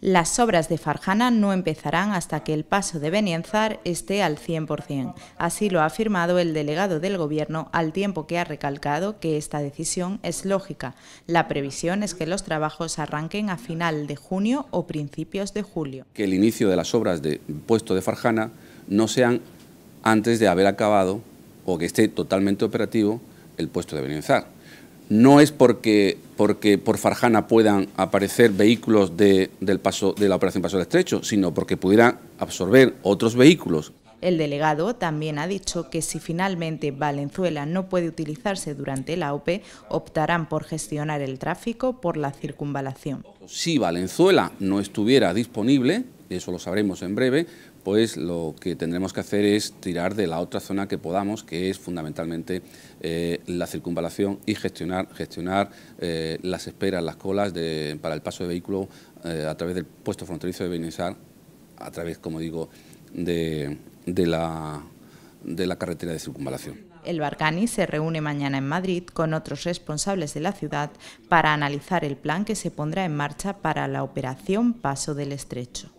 Las obras de Farjana no empezarán hasta que el paso de Benienzar esté al 100%. Así lo ha afirmado el delegado del Gobierno, al tiempo que ha recalcado que esta decisión es lógica. La previsión es que los trabajos arranquen a final de junio o principios de julio. Que el inicio de las obras de puesto de Farjana no sean antes de haber acabado o que esté totalmente operativo el puesto de Benienzar no es porque, por Farjana puedan aparecer vehículos de, de la operación Paso del Estrecho, sino porque pudieran absorber otros vehículos. El delegado también ha dicho que si finalmente Valenzuela no puede utilizarse durante la OPE, optarán por gestionar el tráfico por la circunvalación. Si Valenzuela no estuviera disponible, eso lo sabremos en breve, pues lo que tendremos que hacer es tirar de la otra zona que podamos, que es fundamentalmente eh, la circunvalación y gestionar, eh, las esperas, las colas para el paso de vehículos eh, a través del puesto fronterizo de Benizar, a través, como digo, de, la, de la carretera de circunvalación. El Barcani se reúne mañana en Madrid con otros responsables de la ciudad para analizar el plan que se pondrá en marcha para la operación Paso del Estrecho.